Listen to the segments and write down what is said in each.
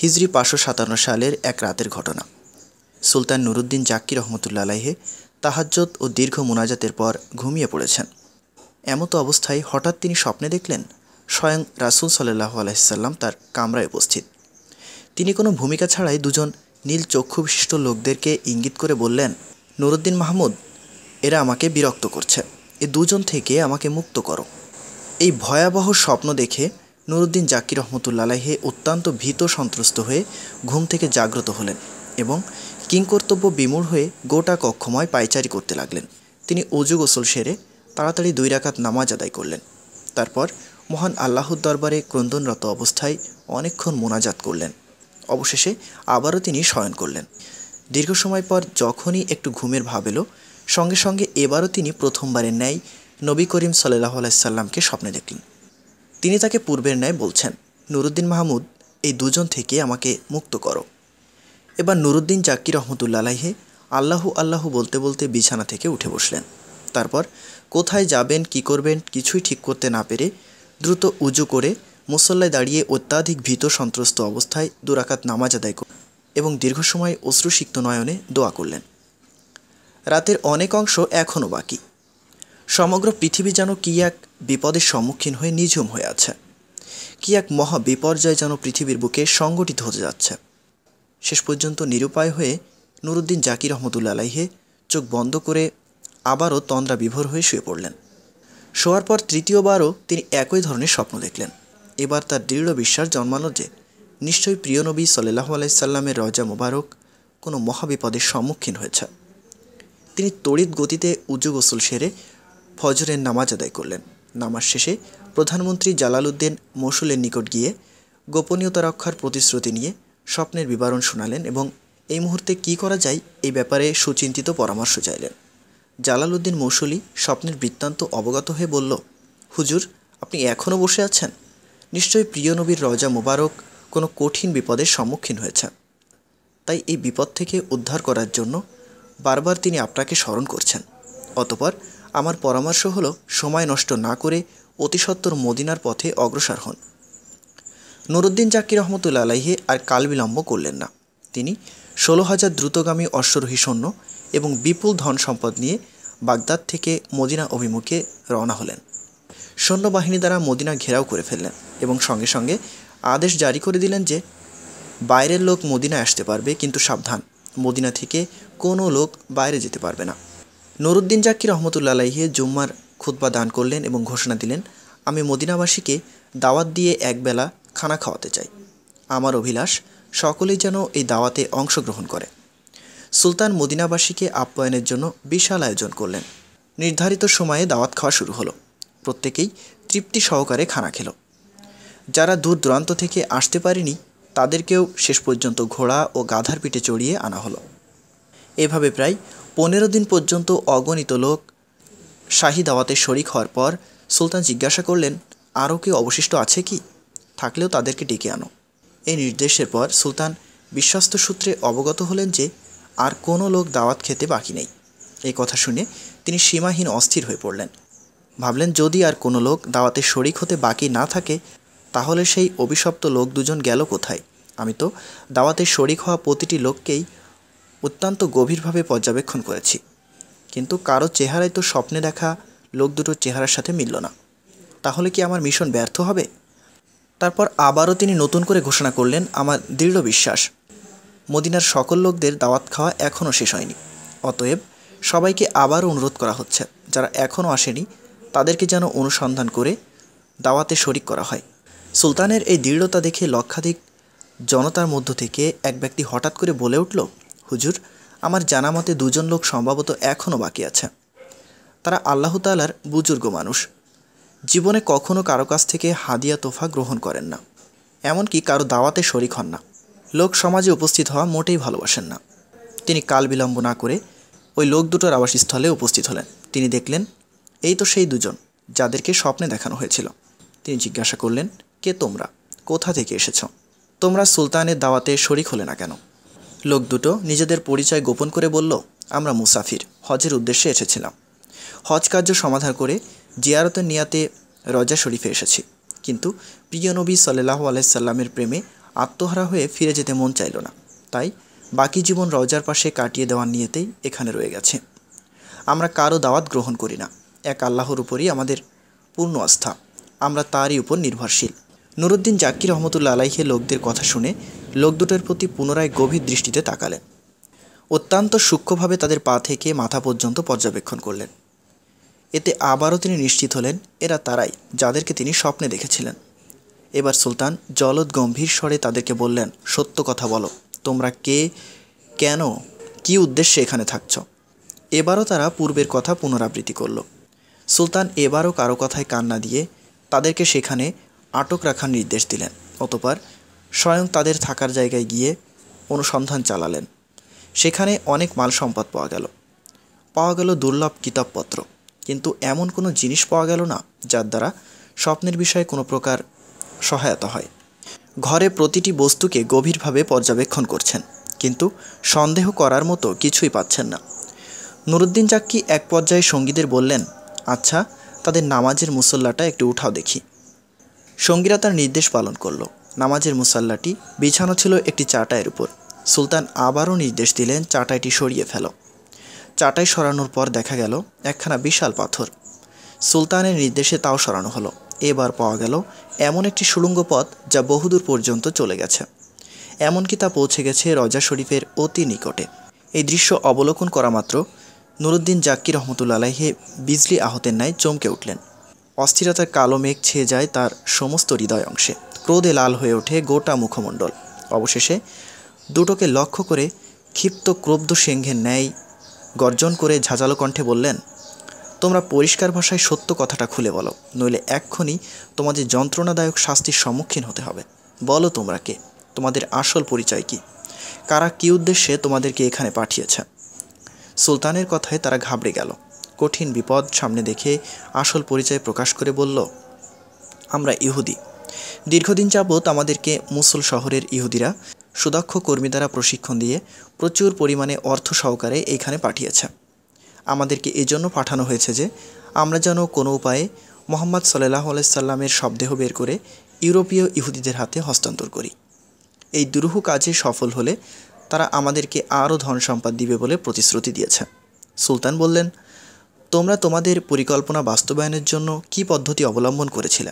হিজরি পাঁচশো সাতান্ন সালের এক রাতের ঘটনা সুলতান নুরুদ্দিন জাকির রহমতুল্লাহে তাহাজ্জত ও দীর্ঘ মোনাজাতের পর ঘুমিয়ে পড়েছেন এমতো অবস্থায় হঠাৎ তিনি স্বপ্নে দেখলেন স্বয়ং রাসুল সাল্লাহ আলাইসাল্লাম তার কামরায় উপস্থিত তিনি কোনো ভূমিকা ছাড়াই দুজন নীল চক্ষু বিশিষ্ট লোকদেরকে ইঙ্গিত করে বললেন নুরুদ্দিন মাহমুদ এরা আমাকে বিরক্ত করছে এ দুজন থেকে আমাকে মুক্ত করো এই ভয়াবহ স্বপ্ন দেখে নুরুদ্দিন জাকির রহমতুল্লাহে অত্যন্ত ভীত সন্ত্রস্ত হয়ে ঘুম থেকে জাগ্রত হলেন এবং কিংকর্তব্য বিমূঢ় হয়ে গোটা কক্ষময় পায়চারি করতে লাগলেন তিনি অজু গোসল সেরে তাড়াতাড়ি দুই রাকাত নামাজ আদায় করলেন তারপর মহান আল্লাহর দরবারে ক্রন্দনরত অবস্থায় অনেকক্ষণ মোনাজাত করলেন অবশেষে আবারও তিনি শয়ন করলেন দীর্ঘ সময় পর যখনই একটু ঘুমের ভাব এলো সঙ্গে সঙ্গে এবারও তিনি প্রথমবারের ন্যায় নবী করিম সাল্লাহ আলাইসাল্লামকে স্বপ্নে দেখলেন তিনি তাকে পূর্বের ন্যায় বলছেন নুরুদ্দিন মাহমুদ এই দুজন থেকে আমাকে মুক্ত করো এবার নুরুদ্দিন জাকির রহমতুল্লা আলাহে আল্লাহু আল্লাহু বলতে বলতে বিছানা থেকে উঠে বসলেন তারপর কোথায় যাবেন কি করবেন কিছুই ঠিক করতে না পেরে দ্রুত উজু করে মুসল্লায় দাঁড়িয়ে অত্যাধিক ভীত সন্ত্রস্ত অবস্থায় দুরাকাত নামাজ আদায় করলেন এবং দীর্ঘ সময় অশ্রুসিক্ত নয়নে দোয়া করলেন রাতের অনেক অংশ এখনও বাকি সমগ্র পৃথিবী যেন কী এক বিপদের সম্মুখীন হয়ে নিঝুম হয়ে আছে কী এক মহা বিপর্যয় যেন পৃথিবীর বুকে সংগঠিত হতে যাচ্ছে শেষ পর্যন্ত নিরুপায় হয়ে নুরুদ্দিন জাকির রহমতুল্লা আলাইহে চোখ বন্ধ করে আবারও তন্দ্রা বিভোর হয়ে শুয়ে পড়লেন শোয়ার পর তৃতীয়বারও তিনি একই ধরনের স্বপ্ন দেখলেন এবার তার দৃঢ় বিশ্বাস জন্মালো যে নিশ্চয়ই প্রিয় নবী সাল্লাহ আলাইসাল্লামের রজা মোবারক কোনো মহাবিপদের সম্মুখীন হয়েছে তিনি তড়িৎ গতিতে উজু গোসল সেরে ফজরের নামাজ আদায় করলেন নামাজ শেষে প্রধানমন্ত্রী জালালউদ্দিন মসুলের নিকট গিয়ে গোপনীয়তা রক্ষার প্রতিশ্রুতি নিয়ে স্বপ্নের বিবরণ শোনালেন এবং এই মুহূর্তে কি করা যায় এই ব্যাপারে সুচিন্তিত পরামর্শ চাইলেন জালালউদ্দিন মৌসুলি স্বপ্নের বৃত্তান্ত অবগত হয়ে বলল হুজুর আপনি এখনও বসে আছেন নিশ্চয়ই প্রিয় নবীর রজা মোবারক কোনো কঠিন বিপদের সম্মুখীন হয়েছেন তাই এই বিপদ থেকে উদ্ধার করার জন্য বারবার তিনি আপনাকে স্মরণ করছেন অতপর আমার পরামর্শ হলো সময় নষ্ট না করে অতিসত্বর মদিনার পথে অগ্রসর হন নুরুদ্দিন জাকির রহমতুল্লা আলাইহে আর কাল বিলম্ব করলেন না তিনি ষোলো হাজার দ্রুতগামী অশ্বরোহী সৈন্য এবং বিপুল ধন সম্পদ নিয়ে বাগদাদ থেকে মদিনা অভিমুখে রওনা হলেন সৈন্যবাহিনী দ্বারা মদিনা ঘেরাও করে ফেললেন এবং সঙ্গে সঙ্গে আদেশ জারি করে দিলেন যে বাইরের লোক মদিনা আসতে পারবে কিন্তু সাবধান মদিনা থেকে কোনো লোক বাইরে যেতে পারবে না নুরুদ্দিন জাকির রহমতুল্লা আলাইহে জুম্মার খুতবা দান করলেন এবং ঘোষণা দিলেন আমি মদিনাবাসীকে দাওয়াত দিয়ে একবেলা খানা খাওয়াতে চাই আমার অভিলাষ সকলেই যেন এই দাওয়াতে অংশগ্রহণ করে সুলতান মদিনাবাসীকে আপ্যায়নের জন্য বিশাল আয়োজন করলেন নির্ধারিত সময়ে দাওয়াত খাওয়া শুরু হলো প্রত্যেকেই তৃপ্তি সহকারে খানা খেল যারা দূর দূরান্ত থেকে আসতে পারেনি তাদেরকেও শেষ পর্যন্ত ঘোড়া ও গাধার পিঠে চড়িয়ে আনা হলো এভাবে প্রায় পনেরো দিন পর্যন্ত অগণিত লোক শাহী দাওয়াতে শরিক হওয়ার পর সুলতান জিজ্ঞাসা করলেন আরও কেউ অবশিষ্ট আছে কি থাকলেও তাদেরকে ডেকে আনো এই নির্দেশের পর সুলতান বিশ্বস্ত সূত্রে অবগত হলেন যে আর কোনো লোক দাওয়াত খেতে বাকি নেই এই কথা শুনে তিনি সীমাহীন অস্থির হয়ে পড়লেন ভাবলেন যদি আর কোনো লোক দাওয়াতে শরিক হতে বাকি না থাকে তাহলে সেই অভিশপ্ত লোক দুজন গেল কোথায় আমি তো দাওয়াতে শরিক হওয়া প্রতিটি লোককেই অত্যন্ত গভীরভাবে পর্যবেক্ষণ করেছি কিন্তু কারো চেহারায় তো স্বপ্নে দেখা লোক দুটোর চেহারার সাথে মিলল না তাহলে কি আমার মিশন ব্যর্থ হবে তারপর আবারও তিনি নতুন করে ঘোষণা করলেন আমার দৃঢ় বিশ্বাস মদিনার সকল লোকদের দাওয়াত খাওয়া এখনও শেষ হয়নি অতএব সবাইকে আবারও অনুরোধ করা হচ্ছে যারা এখনও আসেনি তাদেরকে যেন অনুসন্ধান করে দাওয়াতে শরিক করা হয় সুলতানের এই দৃঢ়তা দেখে লক্ষাধিক জনতার মধ্য থেকে এক ব্যক্তি হঠাৎ করে বলে উঠল হুজুর আমার জানা মতে দুজন লোক সম্ভবত এখনও বাকি আছে তারা আল্লাহ তালার বুজুর্গ মানুষ জীবনে কখনও কারো কাছ থেকে হাদিয়া তোফা গ্রহণ করেন না এমনকি কারো দাওয়াতে শরিক হন না লোক সমাজে উপস্থিত হওয়া মোটেই ভালোবাসেন না তিনি কাল বিলম্ব না করে ওই লোক দুটোর আবাসস্থলে উপস্থিত হলেন তিনি দেখলেন এই তো সেই দুজন যাদেরকে স্বপ্নে দেখানো হয়েছিল তিনি জিজ্ঞাসা করলেন কে তোমরা কোথা থেকে এসেছ তোমরা সুলতানের দাওয়াতে শরিক হলে না কেন লোক দুটো নিজেদের পরিচয় গোপন করে বলল আমরা মুসাফির হজের উদ্দেশ্যে এসেছিলাম হজ কার্য সমাধান করে জিয়ারতের নিয়াতে রজা শরীফে এসেছি কিন্তু প্রিয় নবী সাল্লাহ আলাইসাল্লামের প্রেমে আত্মহারা হয়ে ফিরে যেতে মন চাইল না তাই বাকি জীবন রজার পাশে কাটিয়ে দেওয়ার নিয়েতেই এখানে রয়ে গেছে আমরা কারো দাওয়াত গ্রহণ করি না এক আল্লাহর উপরই আমাদের পূর্ণ আস্থা আমরা তারই উপর নির্ভরশীল নুরুদ্দিন জাকির রহমতুল্লা আলাইহে লোকদের কথা শুনে লোক দুটোর প্রতি পুনরায় গভীর দৃষ্টিতে তাকালেন অত্যন্ত সূক্ষ্মভাবে তাদের পা থেকে মাথা পর্যন্ত পর্যবেক্ষণ করলেন এতে আবারও তিনি নিশ্চিত হলেন এরা তারাই যাদেরকে তিনি স্বপ্নে দেখেছিলেন এবার সুলতান জলদ গম্ভীর স্বরে তাদেরকে বললেন সত্য কথা বলো তোমরা কে কেন কি উদ্দেশ্যে এখানে থাকছ এবারও তারা পূর্বের কথা পুনরাবৃত্তি করল সুলতান এবারও কারো কথায় কান্না দিয়ে তাদেরকে সেখানে আটক রাখার নির্দেশ দিলেন অতপর স্বয়ং তাদের থাকার জায়গায় গিয়ে অনুসন্ধান চালালেন সেখানে অনেক মাল সম্পদ পাওয়া গেল পাওয়া গেল দুর্লভ কিতাবপত্র কিন্তু এমন কোনো জিনিস পাওয়া গেল না যার দ্বারা স্বপ্নের বিষয়ে কোনো প্রকার সহায়তা হয় ঘরে প্রতিটি বস্তুকে গভীরভাবে পর্যবেক্ষণ করছেন কিন্তু সন্দেহ করার মতো কিছুই পাচ্ছেন না নুরুদ্দিন চাক্কি এক পর্যায়ে সঙ্গীদের বললেন আচ্ছা তাদের নামাজের মুসল্লাটা একটু উঠাও দেখি সঙ্গীরা তার নির্দেশ পালন করল নামাজের মুসাল্লাটি বিছানো ছিল একটি চাটায়ের উপর সুলতান আবারও নির্দেশ দিলেন চাটাইটি সরিয়ে ফেল চাটাই সরানোর পর দেখা গেল একখানা বিশাল পাথর সুলতানের নির্দেশে তাও সরানো হলো এবার পাওয়া গেল এমন একটি সুড়ঙ্গ পথ যা বহুদূর পর্যন্ত চলে গেছে এমনকি তা পৌঁছে গেছে রজা শরীফের অতি নিকটে এই দৃশ্য অবলোকন করা মাত্র নুরুদ্দিন জাক্কির রহমতুল্লাহে বিজলি আহতের ন্যায় চমকে উঠলেন অস্থিরতার কালো মেঘ ছেয়ে যায় তার সমস্ত হৃদয় অংশে ক্রোধে লাল হয়ে ওঠে গোটা মুখমণ্ডল অবশেষে দুটোকে লক্ষ্য করে ক্ষিপ্ত ক্রুব্ধ সিংহের ন্যায় গর্জন করে ঝাঁঝালো কণ্ঠে বললেন তোমরা পরিষ্কার ভাষায় সত্য কথাটা খুলে বলো নইলে এক্ষণি তোমাদের যন্ত্রণাদায়ক শাস্তির সম্মুখীন হতে হবে বলো তোমরা কে তোমাদের আসল পরিচয় কি কারা কী উদ্দেশ্যে তোমাদেরকে এখানে পাঠিয়েছে সুলতানের কথায় তারা ঘাবড়ে গেল কঠিন বিপদ সামনে দেখে আসল পরিচয় প্রকাশ করে বলল আমরা ইহুদি দীর্ঘদিন যাবৎ আমাদেরকে মুসল শহরের ইহুদিরা সুদক্ষ কর্মী দ্বারা প্রশিক্ষণ দিয়ে প্রচুর পরিমাণে অর্থ সহকারে এখানে পাঠিয়েছে আমাদেরকে এজন্য পাঠানো হয়েছে যে আমরা যেন কোনো উপায়ে মোহাম্মদ সাল্লাহ আলাইসাল্লামের শবদেহ বের করে ইউরোপীয় ইহুদিদের হাতে হস্তান্তর করি এই দুরূহ কাজে সফল হলে তারা আমাদেরকে আরও ধন সম্পদ দিবে বলে প্রতিশ্রুতি দিয়েছে সুলতান বললেন তোমরা তোমাদের পরিকল্পনা বাস্তবায়নের জন্য কি পদ্ধতি অবলম্বন করেছিলে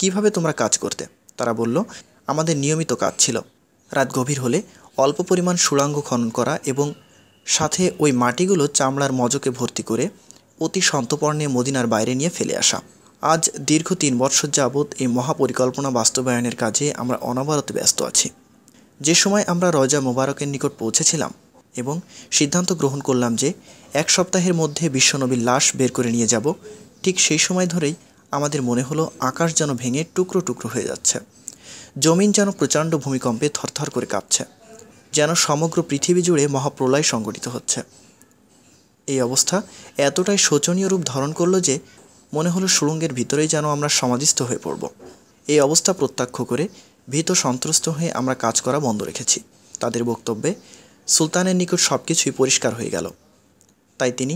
কিভাবে তোমরা কাজ করতে তারা বলল আমাদের নিয়মিত কাজ ছিল রাত গভীর হলে অল্প পরিমাণ সুড়াঙ্গ খনন করা এবং সাথে ওই মাটিগুলো চামড়ার মজকে ভর্তি করে অতি সন্তপর্ণে মদিনার বাইরে নিয়ে ফেলে আসা আজ দীর্ঘ তিন বৎসর যাবৎ এই মহাপরিকল্পনা বাস্তবায়নের কাজে আমরা অনবরত ব্যস্ত আছি যে সময় আমরা রজা মোবারকের নিকট পৌঁছেছিলাম এবং সিদ্ধান্ত গ্রহণ করলাম যে এক সপ্তাহের মধ্যে বিশ্বনবীর লাশ বের করে নিয়ে যাব ঠিক সেই সময় ধরেই আমাদের মনে হলো আকাশ যেন ভেঙে টুকরো টুকরো হয়ে যাচ্ছে জমিন যেন প্রচণ্ড ভূমিকম্পে থরথর করে কাঁপছে যেন সমগ্র পৃথিবী জুড়ে মহাপ্রলয় সংগঠিত হচ্ছে এই অবস্থা এতটাই শোচনীয় রূপ ধারণ করলো যে মনে হলো সুড়ঙ্গের ভিতরেই যেন আমরা সমাধিস্থ হয়ে পড়ব এই অবস্থা প্রত্যাক্ষ করে ভীত সন্ত্রস্ত হয়ে আমরা কাজ করা বন্ধ রেখেছি তাদের বক্তব্যে সুলতানের নিকট সব কিছুই পরিষ্কার হয়ে গেল তাই তিনি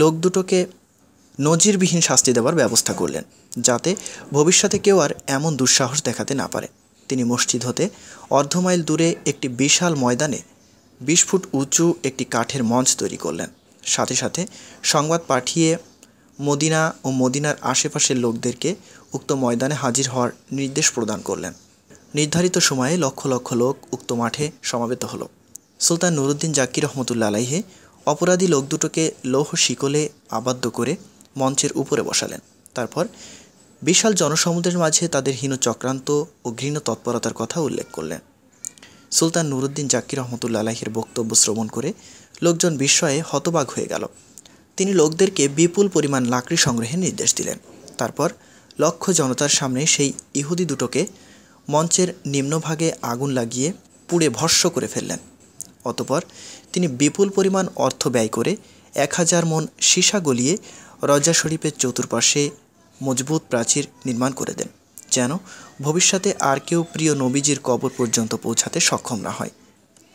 লোক দুটোকে নজিরবিহীন শাস্তি দেওয়ার ব্যবস্থা করলেন যাতে ভবিষ্যতে কেউ আর এমন দুঃসাহস দেখাতে না পারে তিনি মসজিদ হতে অর্ধ মাইল দূরে একটি বিশাল ময়দানে বিশ ফুট উঁচু একটি কাঠের মঞ্চ তৈরি করলেন সাথে সাথে সংবাদ পাঠিয়ে মদিনা ও মদিনার আশেপাশের লোকদেরকে উক্ত ময়দানে হাজির হওয়ার নির্দেশ প্রদান করলেন নির্ধারিত সময়ে লক্ষ লক্ষ লোক উক্ত মাঠে সমাবেত হলো সুলতান নুরুদ্দিন জাকির রহমতুল্লা আলাইহে অপরাধী লোক দুটোকে লৌহ শিকলে আবদ্ধ করে মঞ্চের উপরে বসালেন তারপর বিশাল জনসমুদ্রের মাঝে তাদের হীন চক্রান্ত ও ঘৃণ তৎপরতার কথা উল্লেখ করলেন সুলতান নুরুদ্দিন জাকির রহমতুল্লা আলাহের বক্তব্য শ্রবণ করে লোকজন বিস্ময়ে হতবাগ হয়ে গেল তিনি লোকদেরকে বিপুল পরিমাণ লাকড়ি সংগ্রহের নির্দেশ দিলেন তারপর লক্ষ জনতার সামনে সেই ইহুদি দুটোকে মঞ্চের নিম্নভাগে আগুন লাগিয়ে পুড়ে ভস্য করে ফেললেন অতপর তিনি বিপুল পরিমাণ অর্থ ব্যয় করে এক হাজার মন সীসা গলিয়ে রজা শরীফের চতুর্পাশে মজবুত প্রাচীর নির্মাণ করে দেন যেন ভবিষ্যতে আর কেউ প্রিয় নবীজির কবর পর্যন্ত পৌঁছাতে সক্ষম না হয়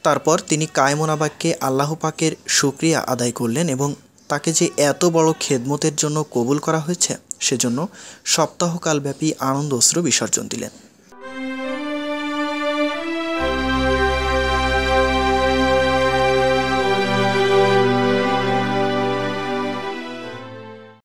তারপর তিনি কায়মনাবাককে আল্লাহ পাকের সুক্রিয়া আদায় করলেন এবং তাকে যে এত বড় খেদমতের জন্য কবুল করা হয়েছে সেজন্য সপ্তাহকালব্যাপী আনন্দ অস্ত্র বিসর্জন দিলেন